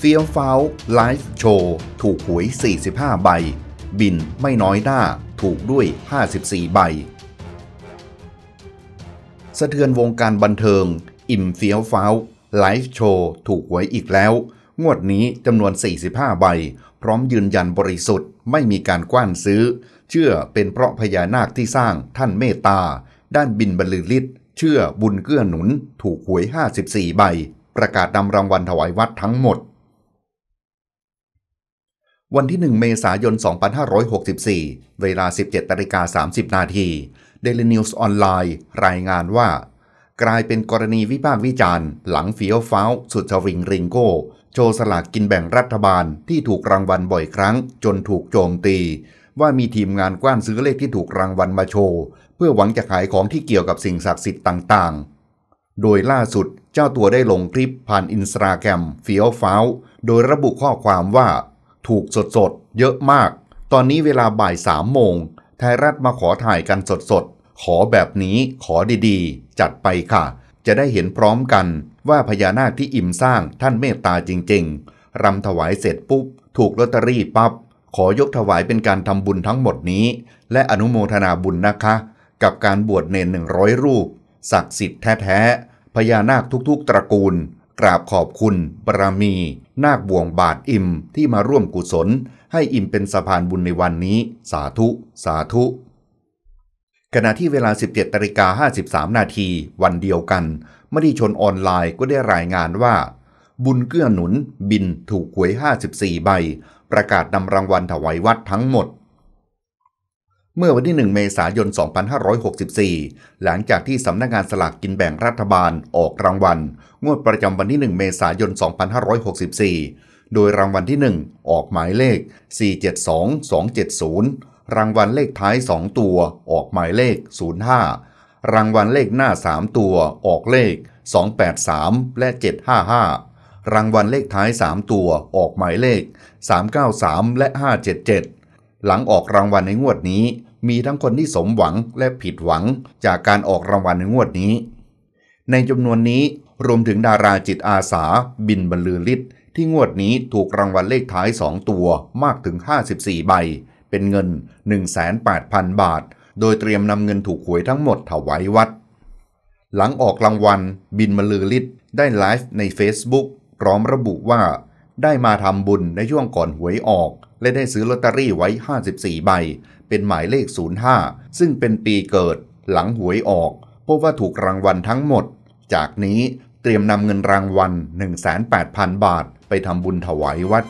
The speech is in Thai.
เฟียลฟ้าวไลฟ์โชว์ถูกหวย 45 ใบ บินไม่น้อยหน้าถูกด้วย 54 ใบสะเทือนวงการบันเทิง อิ่มเฟียลฟ้าวไลฟ์โชว์ถูกหวยอีกแล้ว งวดนี้จำนวน 45ใบ พร้อมยืนยันบริสุทธิ์ไม่มีการกว้านซื้อ เชื่อเป็นเพราะพญานาคที่สร้างท่านเมตตา ด้านบินบรรลือฤทธิ์เชื่อบุญเกื้อหนุนถูกหวย 54 ใบ ประกาศนำรางวัลถวายวัดทั้งหมดวันที่ 1 เมษายน 2564 เวลา 17นาิกา30 นาที Daily News ออนไลน์รายงานว่า กลายเป็นกรณีวิพากษ์วิจารณ์ หลังเฟียวฟ้าสุดชวิงริงโก้โชว์สลากกินแบ่งรัฐบาลที่ถูกรางวัลบ่อยครั้งจนถูกโจมตี ว่ามีทีมงานกว้านซื้อเลขที่ถูกรางวัลมาโชว์ เพื่อหวังจะขายของที่เกี่ยวกับสิ่งศักดิ์สิทธิ์ต่าง ๆ โดยล่าสุดเจ้าตัวได้ลงคลิปผ่านอินสตาแกรมเฟียวฟ้าโดยระบุข้อความว่าถูกสดๆ เยอะมาก ตอนนี้เวลาบ่ายสามโมง ไทยรัฐมาขอถ่ายกันสดๆ ขอแบบนี้ขอดีๆ จัดไปค่ะ จะได้เห็นพร้อมกันว่าพญานาคที่อิ่มสร้างท่านเมตตาจริงๆ รำถวายเสร็จปุ๊บ ถูกลอตเตอรี่ปับ๊บ ขอยกถวายเป็นการทำบุญทั้งหมดนี้ และอนุโมทนาบุญนะคะ กับการบวชเนนหนึ่งร้อยรูปศักดิ์สิทธิ์แท้ๆพญานาคทุกๆตระกูลกราบขอบคุณบารมี นาคบ่วงบาทอิมที่มาร่วมกุศล ให้อิมเป็นสะพานบุญในวันนี้ สาธุ สาธุ ขณะที่เวลา 17ตริกา53 นาที วันเดียวกันมดิชนออนไลน์ก็ได้รายงานว่า บุญเกื้อหนุน บินถูกหวย 54 ใบ ประกาศนำรางวัลถวายวัดทั้งหมดเมื่อวันที่ 1 เมษายน 2564 หลังจากที่สำนักงานสลากกินแบ่งรัฐบาลออกรางวัล งวดประจำวันที่ 1 เมษายน 2564 โดยรางวัลที่ 1 ออกหมายเลข 472270 รางวัลเลขท้าย 2 ตัว ออกหมายเลข 05 รางวัลเลขหน้า 3 ตัว ออกเลข 283 และ 755 รางวัลเลขท้าย 3 ตัว ออกหมายเลข 393 และ 577 หลังออกรางวัลในงวดนี้มีทั้งคนที่สมหวังและผิดหวังจากการออกรางวัลในงวดนี้ ในจำนวนนี้ รวมถึงดาราจิตอาสา บินบรรลือฤทธิ์ที่งวดนี้ถูกรางวัลเลขท้าย 2 ตัวมากถึง 54 ใบ เป็นเงิน18,000 บาท โดยเตรียมนำเงินถูกหวยทั้งหมดถวายวัด หลังออกรางวัลบินบรรลือฤทธิ์ได้ไลฟ์ใน Facebook พร้อมระบุว่าได้มาทำบุญในช่วงก่อนหวยออก และได้ซื้อลอตเตอรี่ไว้ 54 ใบ เป็นหมายเลข 05 ซึ่งเป็นปีเกิดหลังหวยออก พบว่าถูกรางวัลทั้งหมด จากนี้เตรียมนำเงินรางวัล1,800 0 บาทไปทำบุญถวายวัด